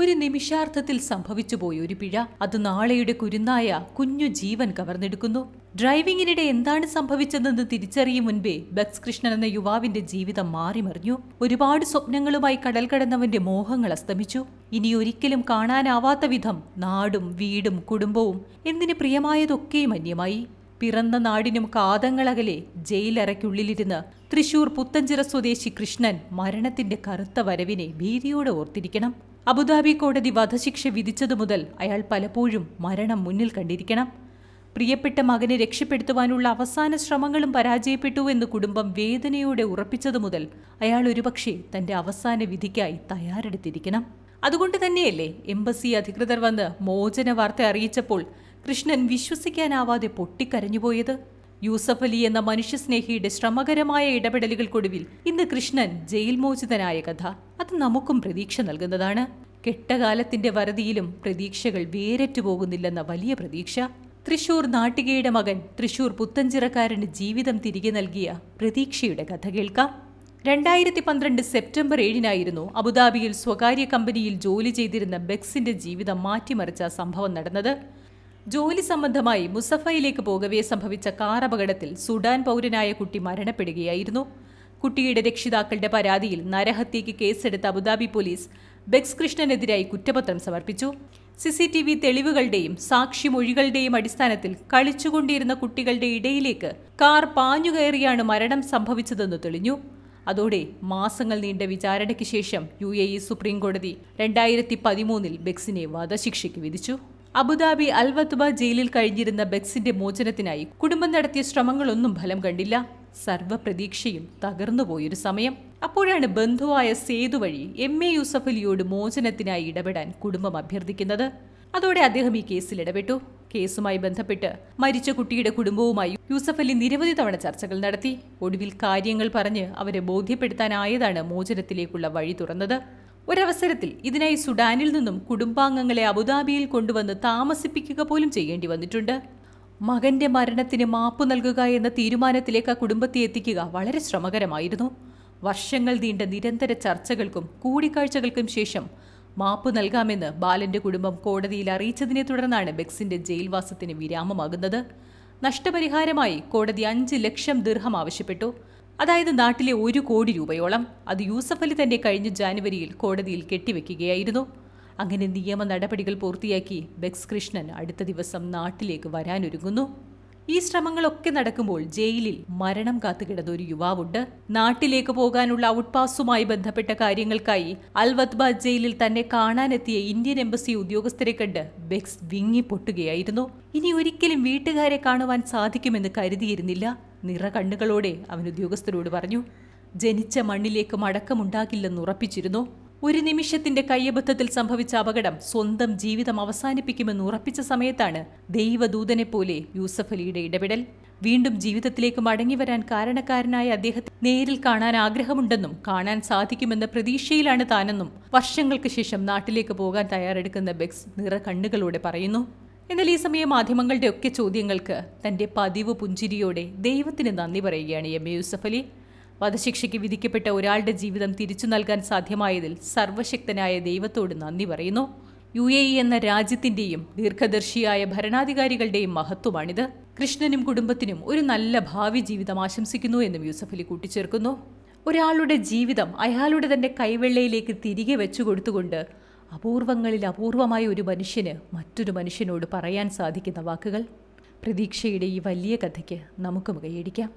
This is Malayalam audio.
ഒരു നിമിഷാർത്ഥത്തിൽ സംഭവിച്ചുപോയ ഒരു പിഴ അത് നാളെയുടെ കുരുന്നായ കുഞ്ഞു ജീവൻ കവർന്നെടുക്കുന്നു ഡ്രൈവിംഗിനിടെ എന്താണ് സംഭവിച്ചതെന്ന് തിരിച്ചറിയും മുൻപേ ബക്സ് കൃഷ്ണൻ എന്ന യുവാവിന്റെ ജീവിതം മാറിമറിഞ്ഞു ഒരുപാട് സ്വപ്നങ്ങളുമായി കടൽ കടന്നവന്റെ മോഹങ്ങൾ അസ്തമിച്ചു ഇനി ഒരിക്കലും കാണാനാവാത്ത വിധം നാടും വീടും കുടുംബവും എന്തിന് പ്രിയമായതൊക്കെയും അന്യമായി പിറന്ന നാടിനും കാതങ്ങളകലെ ജയിലറയ്ക്കുള്ളിലിരുന്ന് തൃശൂർ പുത്തഞ്ചിറ സ്വദേശി കൃഷ്ണൻ മരണത്തിന്റെ കറുത്ത വരവിനെ ഭീതിയോടെ ഓർത്തിരിക്കണം അബുദാബി കോടതി വധശിക്ഷ വിധിച്ചതു മുതൽ അയാൾ പലപ്പോഴും മരണം മുന്നിൽ കണ്ടിരിക്കണം പ്രിയപ്പെട്ട മകനെ രക്ഷപ്പെടുത്തുവാനുള്ള അവസാന ശ്രമങ്ങളും പരാജയപ്പെട്ടു എന്ന് കുടുംബം വേദനയോടെ ഉറപ്പിച്ചതു മുതൽ അയാൾ ഒരുപക്ഷെ തന്റെ അവസാന വിധിക്കായി തയ്യാറെടുത്തിരിക്കണം അതുകൊണ്ട് തന്നെയല്ലേ എംബസി അധികൃതർ വന്ന് മോചന വാർത്ത അറിയിച്ചപ്പോൾ കൃഷ്ണൻ വിശ്വസിക്കാനാവാതെ പൊട്ടിക്കരഞ്ഞുപോയത് യൂസഫ് അലി എന്ന മനുഷ്യസ്നേഹിയുടെ ശ്രമകരമായ ഇടപെടലുകൾക്കൊടുവിൽ ഇന്ന് കൃഷ്ണൻ ജയിൽ മോചിതനായ കഥ അത് നമുക്കും പ്രതീക്ഷ നൽകുന്നതാണ് കെട്ടകാലത്തിന്റെ വരതിയിലും പ്രതീക്ഷകൾ വേരറ്റു പോകുന്നില്ലെന്ന വലിയ പ്രതീക്ഷ തൃശൂർ നാട്ടികയുടെ മകൻ തൃശൂർ പുത്തഞ്ചിറക്കാരന് ജീവിതം തിരികെ നൽകിയ പ്രതീക്ഷയുടെ കഥ കേൾക്കാം രണ്ടായിരത്തി പന്ത്രണ്ട് സെപ്റ്റംബർ ഏഴിനായിരുന്നു അബുദാബിയിൽ സ്വകാര്യ കമ്പനിയിൽ ജോലി ചെയ്തിരുന്ന ബെക്സിന്റെ ജീവിതം മാറ്റിമറിച്ച സംഭവം നടന്നത് ജോലി സംബന്ധമായി മുസഫയിലേക്ക് പോകവേ സംഭവിച്ച കാർ അപകടത്തിൽ സുഡാൻ പൗരനായ കുട്ടി മരണപ്പെടുകയായിരുന്നു കുട്ടിയുടെ രക്ഷിതാക്കളുടെ പരാതിയിൽ നരഹത്യയ്ക്ക് കേസെടുത്ത അബുദാബി പോലീസ് ബെക്സ് കൃഷ്ണനെതിരായി കുറ്റപത്രം സമർപ്പിച്ചു സി സി ടി വി തെളിവുകളുടെയും സാക്ഷിമൊഴികളുടെയും അടിസ്ഥാനത്തിൽ കളിച്ചുകൊണ്ടിരുന്ന കുട്ടികളുടെ ഇടയിലേക്ക് കാർ പാഞ്ഞുകയറിയാണ് മരണം സംഭവിച്ചതെന്ന് തെളിഞ്ഞു അതോടെ മാസങ്ങൾ നീണ്ട വിചാരണയ്ക്ക് ശേഷം യു എ ഇ സുപ്രീം കോടതി രണ്ടായിരത്തി പതിമൂന്നിൽ ബെക്സിനെ വധശിക്ഷയ്ക്ക് വിധിച്ചു അബുദാബി അൽവത്ബ ജയിലിൽ കഴിഞ്ഞിരുന്ന ബെക്സിന്റെ മോചനത്തിനായി കുടുംബം നടത്തിയ ശ്രമങ്ങളൊന്നും ഫലം കണ്ടില്ല സർവപ്രതീക്ഷയും തകർന്നുപോയൊരു സമയം അപ്പോഴാണ് ബന്ധുവായ സേതു വഴി എം എ യൂസഫലിയോട് മോചനത്തിനായി ഇടപെടാൻ കുടുംബം അഭ്യർത്ഥിക്കുന്നത് അതോടെ അദ്ദേഹം ഈ കേസിൽ ഇടപെട്ടു കേസുമായി ബന്ധപ്പെട്ട് മരിച്ച കുട്ടിയുടെ കുടുംബവുമായി യൂസഫലി നിരവധി തവണ ചർച്ചകൾ നടത്തി ഒടുവിൽ കാര്യങ്ങൾ പറഞ്ഞ് അവരെ ബോധ്യപ്പെടുത്താനായതാണ് മോചനത്തിലേക്കുള്ള വഴി തുറന്നത് ഒരവസരത്തിൽ ഇതിനായി സുഡാനിൽ നിന്നും കുടുംബാംഗങ്ങളെ അബുദാബിയിൽ കൊണ്ടുവന്ന് താമസിപ്പിക്കുക പോലും ചെയ്യേണ്ടി വന്നിട്ടുണ്ട് മകന്റെ മരണത്തിന് മാപ്പ് നൽകുക എന്ന തീരുമാനത്തിലേക്ക് ആ കുടുംബത്തെ എത്തിക്കുക വളരെ ശ്രമകരമായിരുന്നു വർഷങ്ങൾ നീണ്ട നിരന്തര ചർച്ചകൾക്കും കൂടിക്കാഴ്ചകൾക്കും ശേഷം മാപ്പ് നൽകാമെന്ന് ബാലന്റെ കുടുംബം കോടതിയിൽ അറിയിച്ചതിനെ തുടർന്നാണ് ബെക്സിന്റെ ജയിൽവാസത്തിന് വിരാമമാകുന്നത് നഷ്ടപരിഹാരമായി കോടതി അഞ്ച് ലക്ഷം ദീർഘം ആവശ്യപ്പെട്ടു അതായത് നാട്ടിലെ ഒരു കോടി രൂപയോളം അത് യൂസഫ് അലി തന്നെ കഴിഞ്ഞ ജാനുവരിയിൽ കോടതിയിൽ കെട്ടിവെക്കുകയായിരുന്നു അങ്ങനെ നിയമ നടപടികൾ പൂർത്തിയാക്കി ബെക്സ് കൃഷ്ണൻ അടുത്ത ദിവസം നാട്ടിലേക്ക് വരാനൊരുങ്ങുന്നു ഈ ശ്രമങ്ങളൊക്കെ നടക്കുമ്പോൾ ജയിലിൽ മരണം കാത്തുകിടന്ന ഒരു യുവാവുണ്ട് നാട്ടിലേക്ക് പോകാനുള്ള ഔട്ട് പാസുമായി ബന്ധപ്പെട്ട കാര്യങ്ങൾക്കായി അൽവത്ബാദ് ജയിലിൽ തന്നെ കാണാനെത്തിയ ഇന്ത്യൻ എംബസി ഉദ്യോഗസ്ഥരെ കണ്ട് ബെക്സ് വിങ്ങി പൊട്ടുകയായിരുന്നു ഇനി ഒരിക്കലും വീട്ടുകാരെ കാണുവാൻ സാധിക്കുമെന്ന് കരുതിയിരുന്നില്ല നിറ കണ്ണുകളോടെ അവൻ ഉദ്യോഗസ്ഥരോട് പറഞ്ഞു ജനിച്ച മണ്ണിലേക്ക് മടക്കമുണ്ടാകില്ലെന്ന് ഉറപ്പിച്ചിരുന്നു ഒരു നിമിഷത്തിന്റെ കയ്യബദ്ധത്തിൽ സംഭവിച്ച അപകടം സ്വന്തം ജീവിതം അവസാനിപ്പിക്കുമെന്ന് ഉറപ്പിച്ച സമയത്താണ് ദൈവദൂതനെ പോലെ യൂസഫ് അലിയുടെ ഇടപെടൽ വീണ്ടും ജീവിതത്തിലേക്ക് മടങ്ങിവരാൻ കാരണക്കാരനായ അദ്ദേഹത്തെ നേരിൽ കാണാൻ ആഗ്രഹമുണ്ടെന്നും കാണാൻ സാധിക്കുമെന്ന പ്രതീക്ഷയിലാണ് താനെന്നും വർഷങ്ങൾക്ക് ശേഷം നാട്ടിലേക്ക് പോകാൻ തയ്യാറെടുക്കുന്ന ബെക്സ് നിറ കണ്ണുകളോടെ പറയുന്നു എന്നാൽ ഈ സമയം ഒക്കെ ചോദ്യങ്ങൾക്ക് തന്റെ പതിവ് പുഞ്ചിരിയോടെ ദൈവത്തിന് നന്ദി പറയുകയാണ് എം എ യൂസഫ് അലി വധശിക്ഷയ്ക്ക് വിധിക്കപ്പെട്ട ഒരാളുടെ ജീവിതം തിരിച്ചു നൽകാൻ സാധ്യമായതിൽ സർവശക്തനായ ദൈവത്തോട് നന്ദി പറയുന്നു യു എ ഇ എന്ന രാജ്യത്തിൻ്റെയും ദീർഘദർശിയായ ഭരണാധികാരികളുടെയും മഹത്വമാണിത് കൃഷ്ണനും കുടുംബത്തിനും ഒരു നല്ല ഭാവി ജീവിതം ആശംസിക്കുന്നു എന്നും യൂസഫലി കൂട്ടിച്ചേർക്കുന്നു ഒരാളുടെ ജീവിതം അയാളുടെ തന്നെ കൈവെള്ളയിലേക്ക് തിരികെ വെച്ചു കൊടുത്തുകൊണ്ട് അപൂർവങ്ങളിൽ അപൂർവമായ ഒരു മനുഷ്യന് മറ്റൊരു മനുഷ്യനോട് പറയാൻ സാധിക്കുന്ന വാക്കുകൾ പ്രതീക്ഷയുടെ ഈ വലിയ കഥയ്ക്ക് നമുക്ക് മുഖയടിക്കാം